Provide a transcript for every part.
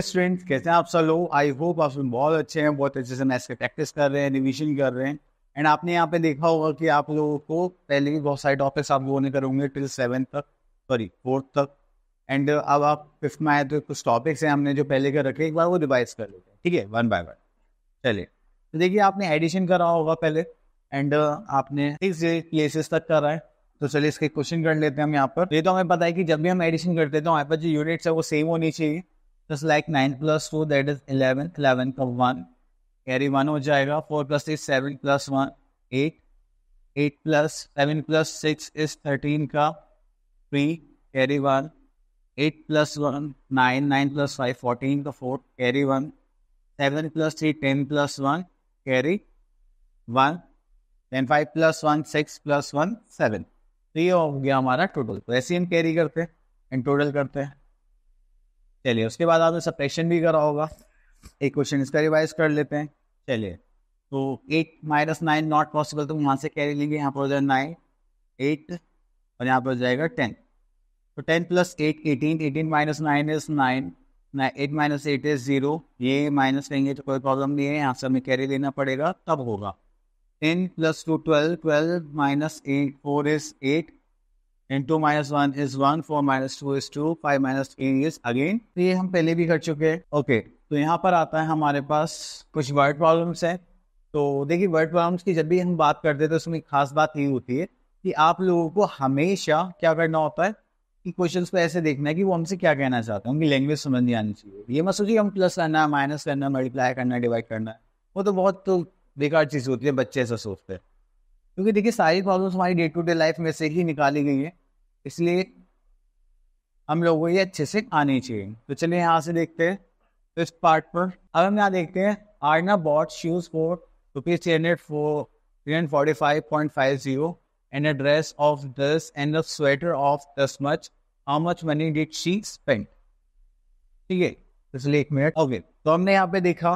सुबह स्टूडेंट कैसे हैं आप सब लोग आई होप आप सब बहुत अच्छे हैं बहुत अच्छे से मैथ्स के प्रैक्टिस कर रहे हैं रिविजन कर रहे हैं एंड आपने यहाँ पे देखा होगा कि आप लोगों को पहले भी बहुत सारे टॉपिक्स आप लोगों ने करेंगे टिल सेवन तक सॉरी फोर्थ तक एंड अब आप फिफ्थ में आए तो कुछ टॉपिक्स हैं हमने जो पहले कर रखे एक बार वो रिवाइज कर लेते हैं ठीक है वन बाय वन चलिए तो देखिए आपने एडिशन करा होगा पहले एंड uh, आपने सिक्स प्लेसेस तक करा है तो चलिए इसके क्वेश्चन कर लेते हैं हम यहाँ पर ये तो हमें पता है कि जब भी हम एडिशन करते हैं तो हमारे पास जो यूनिट्स है वो सेम होनी चाहिए just like nine plus two that is eleven eleven का वन कैरी वन हो जाएगा four plus six seven plus one eight eight plus seven plus six is thirteen का three carry one eight plus one nine nine plus five fourteen का four carry one seven plus three ten plus one carry one ten five plus one six plus one seven तो ये हो गया हमारा total तो ऐसे हम carry करते हैं एंड टोटल करते हैं चलिए उसके बाद आपने सप्रेशन भी करा होगा एक क्वेश्चन इसका रिवाइज कर लेते हैं चलिए तो eight minus nine not possible तो वहाँ से कैरी लेंगे यहाँ पर हो जाएगा नाइन एट और यहाँ पर हो जाएगा टेन तो ten plus eight eighteen eighteen minus nine is nine eight minus eight is zero ये माइनस लेंगे तो कोई प्रॉब्लम नहीं है यहाँ से हमें कैरी लेना पड़ेगा तब होगा ten plus two twelve twelve minus eight four is eight and two minus one is one four minus two is two five minus three is again तो ये हम पहले भी कर चुके हैं ओके तो यहाँ पर आता है हमारे पास कुछ वर्ड प्रॉब्लम्स हैं तो देखिए वर्ड प्रॉब्लम्स की जब भी हम बात करते हैं तो उसमें खास बात ये होती है कि आप लोगों को हमेशा क्या करना होता है कि क्वेश्चन को ऐसे देखना है कि वो हमसे क्या कहना चाहते हैं उनकी लैंग्वेज समझ नहीं आनी चाहिए ये मत सोचिए हम प्लस करना है माइनस करना है मल्टीप्लाई करना है डिवाइड करना है वो तो बहुत तो बेकार चीज़ होती है बच्चे ऐसा सोचते हैं क्योंकि देखिए सारी प्रॉब्लम्स हमारी डे टू डे लाइफ में से ही निकाली गई है इसलिए हम लोगों को ये अच्छे से आनी चाहिए तो चलिए यहाँ से देखते हैं तो इस पार्ट पर अब हम यहाँ देखते हैं Aarna bought shoes for rupees three hundred four three hundred forty five point five zero and a dress of दस एंड अ स्वेटर ऑफ दस much how much money did she spend ठीक है इसलिए एक मिनट ओके तो हमने यहाँ पे देखा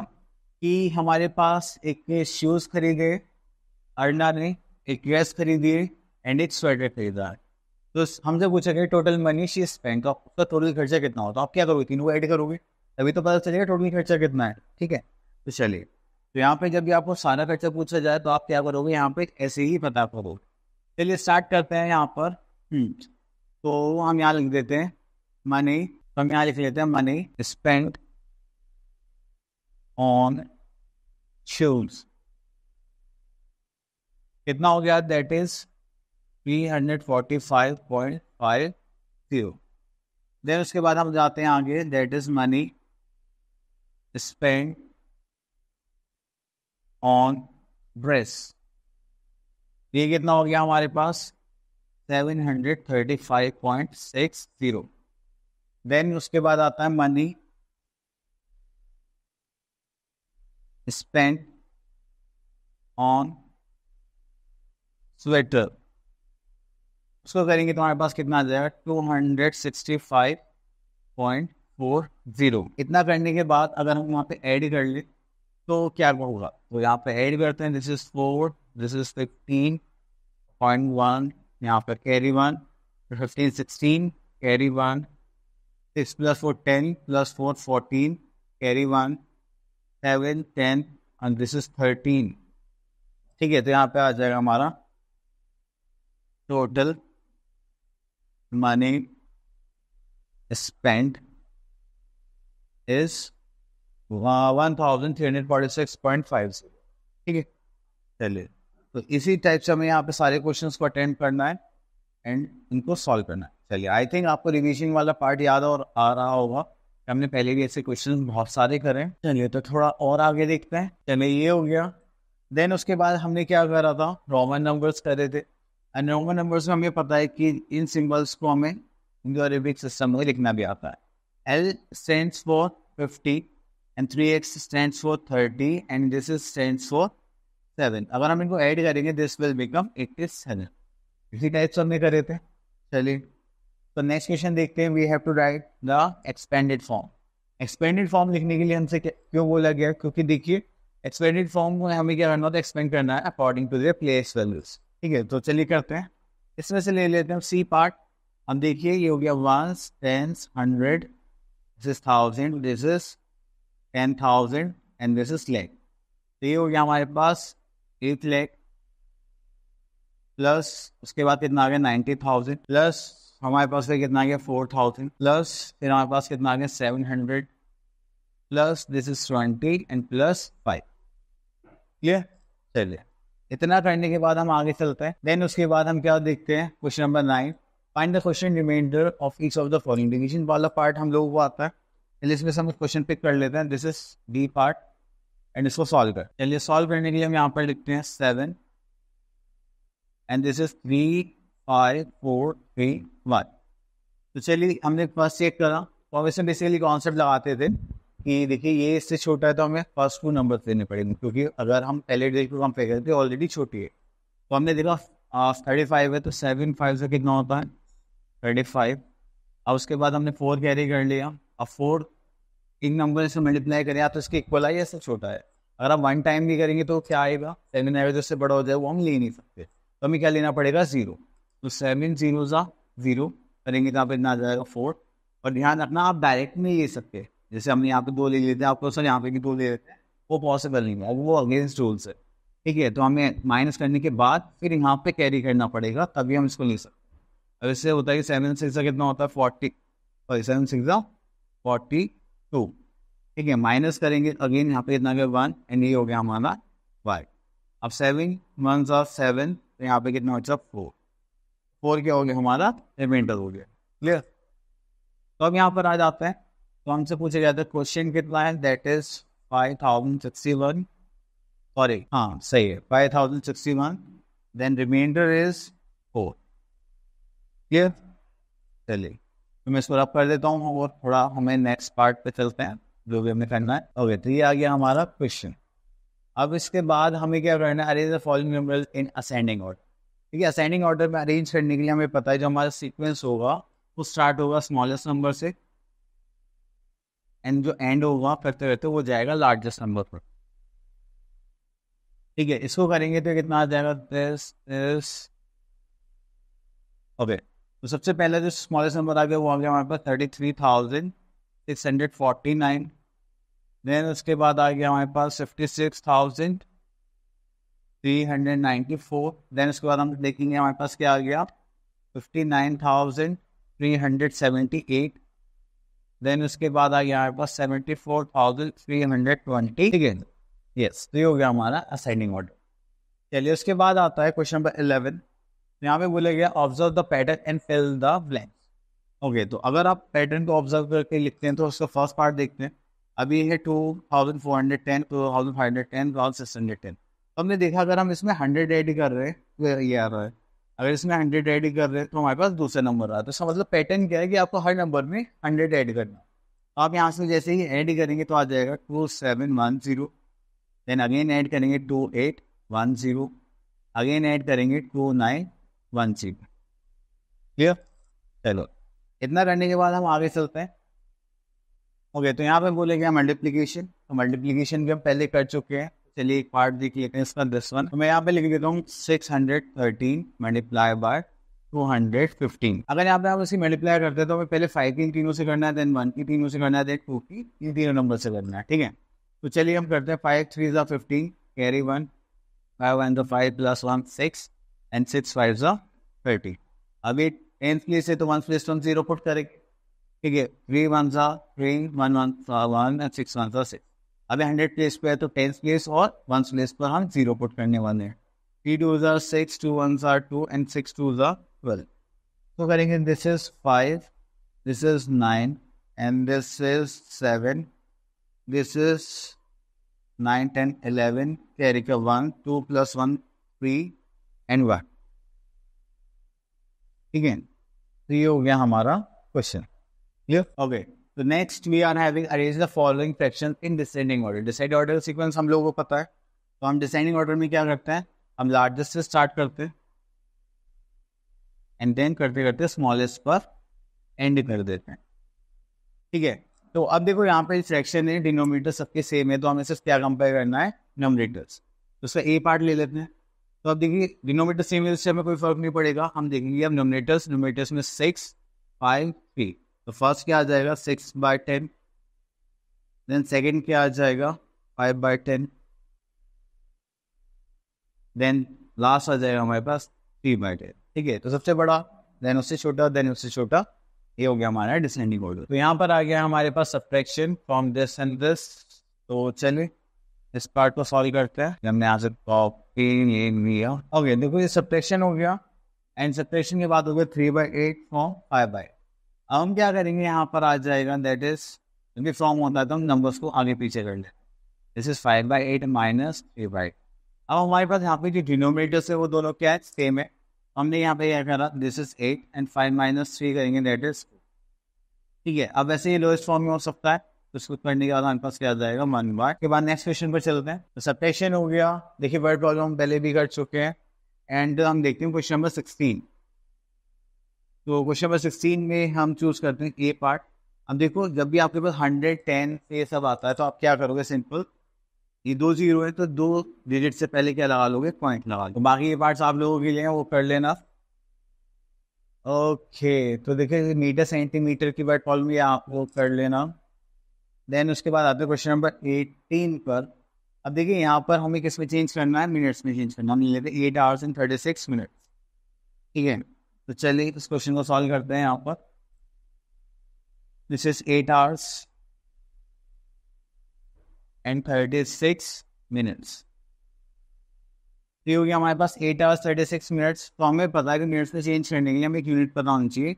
कि हमारे पास एक शूज खरीदे अर्ना ने एक ड्रेस खरीदी एंड एक स्वेटर खरीदा तो हमसे पूछा गया टोटल मनी शी स्पेंड तो उसका टोटल खर्चा कितना होता है तो आप क्या करोगे तीनों ऐड करोगे तभी तो पता चलेगा टोटल खर्चा कितना है ठीक है तो चलिए तो यहाँ पे जब भी आपको सारा खर्चा पूछा जाए तो आप क्या करोगे यहाँ पे ऐसे ही पता करोगे चलिए स्टार्ट करते हैं यहाँ पर हम्म, तो हम यहाँ लिख देते हैं मनी तो हम यहाँ लिख लेते हैं मनी स्पेंड ऑन शूज कितना हो गया that is three hundred forty five point five zero then उसके बाद हम जाते हैं आगे that is money spend on dress ये कितना हो गया हमारे पास seven hundred thirty five point six zero then उसके बाद आता है मनी स्पेंड ऑन स्वेटर उसको करेंगे तुम्हारे पास कितना आ जाएगा two hundred sixty five point four zero इतना करने के बाद अगर हम वहाँ पे ऐड कर लें तो क्या होगा तो यहाँ पे ऐड करते हैं this is four this is fifteen point one यहाँ पर carry one fifteen sixteen carry one six plus four ten plus four fourteen carry one seven ten and this is thirteen ठीक है तो यहाँ पे आ जाएगा हमारा total money spend is one thousand three hundred forty six point five zero ठीक है चलिए तो इसी टाइप से हमें यहाँ पे सारे क्वेश्चन को अटेंड करना है एंड इनको सॉल्व करना है चलिए आई थिंक आपको रिविजन वाला पार्ट याद और आ रहा होगा हमने पहले भी ऐसे क्वेश्चन बहुत सारे करे चलिए तो थोड़ा और आगे देखते हैं चलिए ये हो गया देन उसके बाद हमने क्या करा था रोमन नंबर्स करे थे अनोवा नंबर्स में हमें पता है कि इन सिंबल्स को हमें इंडो अरेबिक सिस्टम में लिखना भी आता है L stand for fifty and three X stand for thirty and this is stand for seven अगर हम इनको ऐड करेंगे this will become eighty seven इसी टाइप से हमने करे थे चलिए तो नेक्स्ट क्वेश्चन देखते हैं we have to write the expanded form expanded form लिखने के लिए हमसे क्यों बोला गया क्योंकि देखिए एक्सपेंडेड फॉर्म को हमें क्या करना होता है एक्सपेंड करना है according to the place values ठीक है तो चलिए करते हैं इसमें से ले लेते हैं सी पार्ट हम देखिए ये हो गया ones tens hundred this is thousand this is ten thousand and this is lakh तो ये हो गया हमारे पास एट लेक प्लस उसके बाद कितना आ गया नाइन्टी थाउजेंड प्लस हमारे पास फिर कितना आ गया फोर थाउजेंड प्लस फिर हमारे पास कितना आ गया seven hundred plus this is twenty and plus five clear चलिए इतना करने के बाद हम आगे चलते हैं देन उसके बाद हम क्या देखते हैं question number nine find the question reminder of each of the following division वाला पार्ट हम लोगों को आता है चलिए इसमें से हम क्वेश्चन पिक कर लेते हैं this is D part and इसको सॉल्व कर चलिए सॉल्व करने के लिए हम यहाँ पर लिखते हैं seven and this is three five four three one तो चलिए हमने फर्स्ट चेक करा तो हम इसमें बेसिकली कॉन्सेप्ट लगाते थे कि देखिए ये इससे छोटा है तो हमें फर्स्ट टू नंबर देने पड़ेंगे क्योंकि अगर हम पहले डेट को कंपेयर करते हैं ऑलरेडी छोटी है तो हमने देखा थर्टी फाइव है तो सेवन फाइव से कितना होता है थर्टी फाइव अब उसके बाद हमने फोर कैरी कर लिया अब फोर इन नंबर से मल्टीप्लाई करें आप तो इसके इक्वल आई ऐसा छोटा है अगर आप वन टाइम भी करेंगे तो क्या आएगा सेवन एवरेज उससे बड़ा हो जाए वो हम ले नहीं सकते तो हमें क्या लेना पड़ेगा ज़ीरो तो सेवन जीरो ज़ीरो करेंगे तो आप इतना आ जाएगा फोर और ध्यान रखना आप डायरेक्ट नहीं ले सकते जैसे हमने यहाँ पे दो ले लेते हैं आपको सर यहाँ पे भी दो ले लेते हैं वो पॉसिबल नहीं है वो अगेंस्ट रूल्स है ठीक है तो हमें माइनस करने के बाद फिर यहाँ पे कैरी करना पड़ेगा तभी हम इसको ले सकते अब इससे होता है कि सेवन सिक्स कितना होता है forty sorry seven six forty two ठीक है माइनस करेंगे अगेन यहाँ पे कितना गया वन एंड ये हो गया हमारा वाई अब सेवन वन ऑफ सेवन तो यहाँ पे कितना हो है फोर फोर क्या हो गया हमारा रिमाइंडर हो गया क्लियर तो अब यहाँ पर आ जाते हैं तो हमसे पूछा गया था क्वेश्चन कितना है that is five thousand sixty one sorry हाँ सही है five thousand sixty one then reminder is four clear चलिए तो मैं इसको रब कर देता हूँ और थोड़ा हमें नेक्स्ट पार्ट पे चलते हैं जो भी हमें करना है ओके तो ये आ गया हमारा क्वेश्चन अब इसके बाद हमें क्या करना है arrange the following numerals in ascending order ठीक है असेंडिंग ऑर्डर में अरेंज करने के लिए हमें पता है जो हमारा सीक्वेंस होगा वो स्टार्ट होगा स्मॉलेस्ट नंबर से एंड जो एंड होगा करते रहते वो जाएगा लार्जेस्ट नंबर पर ठीक है इसको करेंगे तो कितना आ जाएगा दिस दिस ओके तो सबसे पहले जो स्मॉलेस्ट नंबर आ गया वो आ गया हमारे पास thirty three thousand six hundred forty nine then उसके बाद आ गया हमारे पास fifty six thousand three hundred ninety four then उसके बाद हम देखेंगे हमारे पास क्या आ गया fifty nine thousand three hundred seventy eight then उसके बाद आ गया हमारे पास seventy four thousand three hundred twenty ठीक है यस तो ये हो गया हमारा असाइनिंग ऑर्डर चलिए उसके बाद आता है क्वेश्चन नंबर इलेवन यहाँ पे बोला गया observe the pattern and fill the blank okay तो अगर आप पैटर्न को ऑब्जर्व करके लिखते हैं तो उसका फर्स्ट पार्ट देखते हैं अभी है two thousand four hundred ten two thousand five hundred ten two thousand six hundred ten हमने देखा अगर हम इसमें हंड्रेड एड कर रहे हैं तो ये आ रहा है अगर इसमें हंड्रेड एड कर रहे हैं तो हमारे पास दूसरा नंबर आ रहा है तो इसका मतलब पैटर्न क्या है कि आपको हर नंबर में हंड्रेड ऐड करना तो आप यहाँ से जैसे ही ऐड करेंगे तो आ जाएगा two seven one zero then again add करेंगे two eight one zero again add करेंगे two nine one zero clear चलो इतना करने के बाद हम आगे चलते हैं ओके okay, तो यहाँ पे बोलेंगे मल्टीप्लीकेशन तो मल्टीप्लीकेशन भी हम पहले कर चुके हैं चलिए एक पार्ट देख लेते हैं इसका दस वन तो मैं यहाँ पे लिख देता हूँ six hundred thirteen multiply by fifteen अगर यहाँ पे आप इसकी मल्टीप्लाई करते हैं तो हमें पहले फाइव की तीनों से करना है देन वन की तीनों से करना है देन टू की इन तीनों नंबर से करना है ठीक है तो चलिए हम करते हैं फाइव थ्री जो fifteen carry one five one जो five plus one six and six five जो थर्टी अभी टेंथ प्लेस है तो one place one zero put करेंगे ठीक है थ्री वन जो three one one one and six one जो सिक्स अभी हंड्रेड प्लेस पे है तो टेंथ प्लेस और वन प्लेस पर हम जीरो पुट करने वाले हैं थ्री टू ज़ार सिक्स टू वन ज़ार टू एंड सिक्स टू ज़ार ट्वेल्व तो करेंगे this is five this is nine and this is seven this is nine ten eleven carry का one two plus one three and one ठीक है तो ये हो गया हमारा क्वेश्चन क्लियर ओके तो next we are having arrange the following fraction in descending order decide order sequence हम लोगों को पता है तो हम डिसेंडिंग ऑर्डर में क्या करते हैं हम लार्जेस्ट से स्टार्ट करते हैं एंड देन करते करते स्मॉलेस्ट पर एंड कर देते हैं ठीक है तो अब देखो यहाँ पे फ्रैक्शन है डिनोमीटर सबके सेम है तो हमें सिर्फ क्या कंपेयर करना है नोमिनेटर्स तो उसका ए पार्ट ले लेते हैं तो अब देखिए डिनोमीटर सेम है उससे हमें कोई फर्क नहीं पड़ेगा हम देखेंगे अब नोमिनेटर्स नोमिनेटर्स में सिक्स फाइव थ्री तो फर्स्ट क्या आ जाएगा six by ten then second क्या आ जाएगा five by ten then last आ जाएगा हमारे पास थ्री बाय टेन ठीक है तो सबसे बड़ा देन उससे छोटा देन उससे छोटा ये हो गया हमारा डिसेंडिंग ऑर्डर तो यहाँ पर आ गया हमारे पास subtraction from this and this तो चलिए इस पार्ट को सॉल्व करते हैं हमने यहाँ से कॉपी ये लिया ओके देखो ये सब्ट्रैक्शन हो गया एंड सब्ट्रैक्शन के बाद हो गया three by eight for five by हम क्या करेंगे यहाँ पर आ जाएगा दैट इज क्योंकि फ्रॉम होता है तो हम नंबर्स को आगे पीछे कर लेते this is five by eight minus three by अब हमारे पास यहाँ पे जो डिनोमीटर्स है वो दोनों क्या है सेम है हमने यहाँ पे क्या करा this is eight and five minus three करेंगे दैट इज ठीक है अब वैसे ही लोएस्ट फॉर्म में हो सकता है तो उसको करने के बाद हमारे पास क्या आ जाएगा वन बार के बाद नेक्स्ट क्वेश्चन पर चलते हैं तो सप्टेशन हो गया देखिए वर्ड प्रॉब्लम पहले भी कर चुके हैं एंड हम देखते हैं क्वेश्चन नंबर सिक्सटीन तो क्वेश्चन नंबर सिक्सटीन में हम चूज करते हैं ए पार्ट अब देखो जब भी आपके पास हंड्रेड टेन ये सब आता है तो आप क्या करोगे सिंपल ये दो जीरो है तो दो डिजिट से पहले क्या लगा लोगे पॉइंट लगा लो तो बाकी ये पार्ट्स आप लोगों के लिए वो कर लेना ओके तो देखिए मीटर सेंटीमीटर की वर्ड कॉल में आपको कर लेना देन उसके बाद आते हैं क्वेश्चन नंबर एटीन पर अब देखिए यहाँ पर हमें किस में चेंज करना है मिनट्स में चेंज करना हम लेते eight hours and thirty six minute ठीक है तो चलिए इस क्वेश्चन को सॉल्व करते हैं यहाँ पर this is eight hours and thirty six minutes ये हो गया हमारे पास eight hours thirty six minutes तो हमें पता है कि मिनट्स में चेंज करने के लिए हमें एक यूनिट पता होनी चाहिए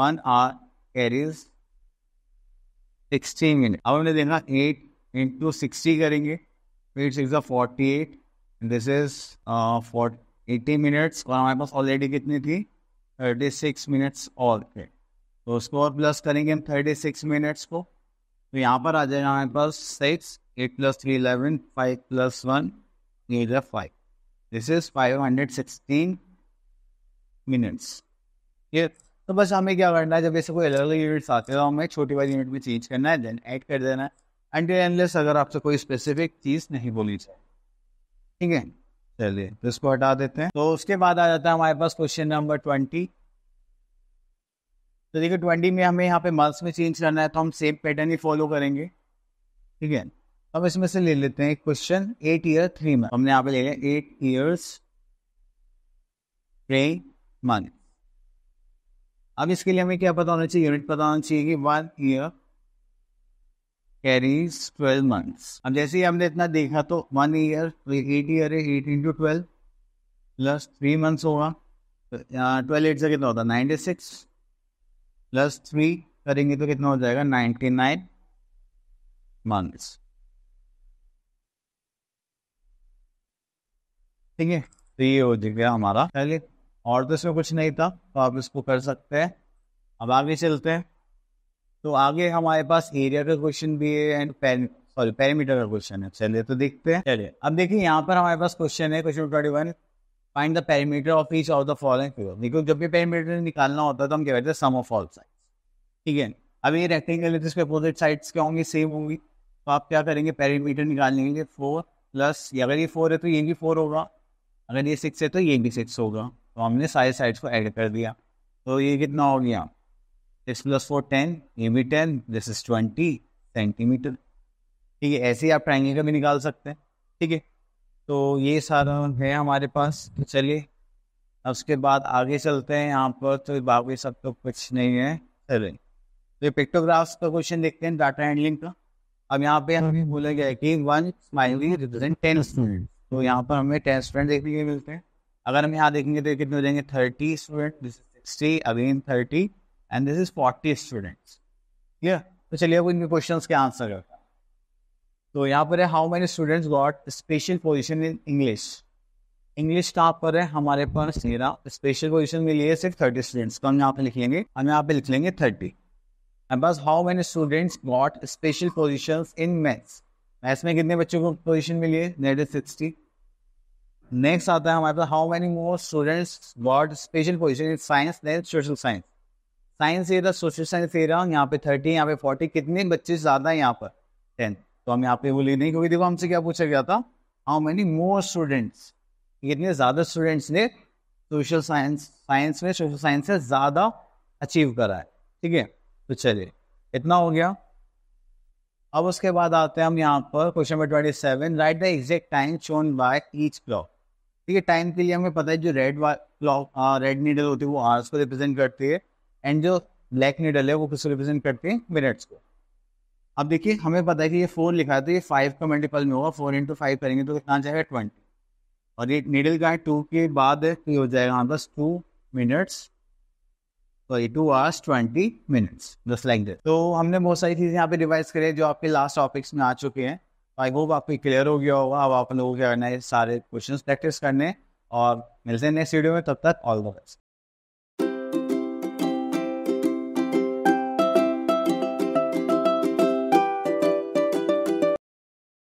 one hour carries sixty minute अब हमने देखा एट इंटू सिक्सटी करेंगे eight six forty eight this is four eighty minutes और हमारे पास ऑलरेडी कितनी थी थर्टी सिक्स मिनट्स और थे तो उसको और प्लस करेंगे हम थर्टी सिक्स मिनट्स को तो यहाँ पर आ जाएगा हमारे पास six eight plus three eleven five plus one eight five this is five hundred sixteen minutes ये तो बस हमें क्या करना है जब ऐसे कोई अलग अलग यूनिट्स आते हैं तो हमें छोटी वाली यूनिट में चेंज करना है देन ऐड कर देना है एंड एनलेस अगर आपसे कोई स्पेसिफिक चीज़ नहीं बोली जाए ठीक है चलिए तो इसको हटा देते हैं तो उसके बाद आ जाता है हमारे पास क्वेश्चन नंबर ट्वेंटी तो देखिए ट्वेंटी में हमें यहाँ पे मार्क्स में चेंज करना है तो हम सेम पैटर्न ही फॉलो करेंगे ठीक है अब इसमें से ले लेते हैं question eight year three month हमने यहाँ पे ले लिया एट ईयर्स थ्री मंथ अब इसके लिए हमें क्या पता होना चाहिए यूनिट पता होना चाहिए कि one year carries twelve months अब जैसे ही हमने इतना देखा तो वन ईयर एट ईयर है eight into twelve plus three months होगा ट्वेल्व तो, एट से कितना होता है नाइन्टी सिक्स प्लस थ्री करेंगे तो कितना हो जाएगा नाइन्टी नाइन मंथ्स ठीक है तो ये हो गया हमारा चलिए और तो इसमें कुछ नहीं था तो आप इसको कर सकते हैं अब आगे चलते हैं तो आगे हमारे पास एरिया का क्वेश्चन भी है एंड सॉरी पैरामीटर का क्वेश्चन है चलिए तो देखते हैं चलिए अब देखिए यहाँ पर हमारे पास क्वेश्चन है question twenty one find the perimeter of each of the following figure देखो जब भी पैरामीटर निकालना होता है तो हम क्या कहते हैं सम ऑफ ऑल साइड ठीक है अब ये रेक्टेंगल जिसके अपोजिट साइड्स क्या होंगे सेम होंगी तो आप क्या करेंगे पैरामीटर निकाल लेंगे फोर प्लस अगर ये फोर है तो ये भी फोर होगा अगर ये सिक्स है तो ये भी सिक्स होगा तो हमने सारे साइड्स को ऐड कर दिया तो ये कितना हो गया दिस प्लस फोर टेन ये भी ten this is twenty centimetre ठीक है ऐसे ही आप ट्राइंगल का भी निकाल सकते हैं ठीक है तो ये सारा है हमारे पास तो चलिए अब उसके बाद आगे चलते हैं यहाँ पर तो बाकी सब तो कुछ नहीं है चले तो ये पिक्टोग्राफ्स का क्वेश्चन देखते हैं डाटा हैंडलिंग का अब यहाँ पे हमें बोला गया है कि one smiley represent ten student तो यहाँ पर हमें टेन स्टूडेंट देखने के मिलते हैं अगर हम यहाँ देखेंगे तो कितने हो जाएंगे thirty student sixty again thirty and this is forty students clear तो चलिए अब इनके क्वेश्चन के आंसर करते तो यहाँ पर है how many students got special position in English English आप पर है हमारे पास तेरह स्पेशल पोजिशन मिली है सिर्फ थर्टी स्टूडेंट्स तो हम यहाँ पे लिख लेंगे हम यहाँ पे लिख लेंगे थर्टी एंड बस how many students got special position in maths maths में कितने बच्चों को पोजिशन मिली है नेट इज सिक्सटी नेक्स्ट आता है हमारे पास how many more students got special position in science नेट सोशल साइंस साइंस ये रहा सोशल साइंस ये रहा यहाँ पे थर्टी यहाँ पे फोर्टी कितने बच्चे ज्यादा है यहाँ पर टेंथ तो हम यहाँ पे वो ले नहीं क्योंकि देखो हमसे क्या पूछा गया था हाउ मेनी मोर स्टूडेंट्स कितने ज्यादा स्टूडेंट्स ने सोशल साइंस साइंस में सोशल साइंस से ज्यादा अचीव करा है ठीक है तो चलिए इतना हो गया अब उसके बाद आते हैं हम यहाँ पर question number twenty seven write the exact time shown by each clock ठीक है टाइम के लिए हमें पता है जो रेड क्लॉक रेड नीडल होती है वो आर्स को रिप्रेजेंट करती है एंड जो ब्लैक नीडल है वो किसको रिप्रेजेंट करते हैं मिनट्स को अब देखिए हमें पता है कि ये फोर लिखा है तो ये फाइव का मल्टीपल में होगा फोर इंटू फाइव करेंगे तो कितना जाएगा ट्वेंटी और ये नीडल का है टू के बाद ये हो जाएगा हमारे पास two minutes sorry two hours twenty minutes just like this तो हमने बहुत सारी चीज़ें यहाँ पे रिवाइज करे जो आपके लास्ट टॉपिक्स में आ चुके हैं आई तो होप आपको क्लियर हो गया होगा अब आप लोगों को क्या करना है सारे क्वेश्चन प्रैक्टिस करने और मिलते हैं नेक्स्ट वीडियो में तब तक ऑल द बेस्ट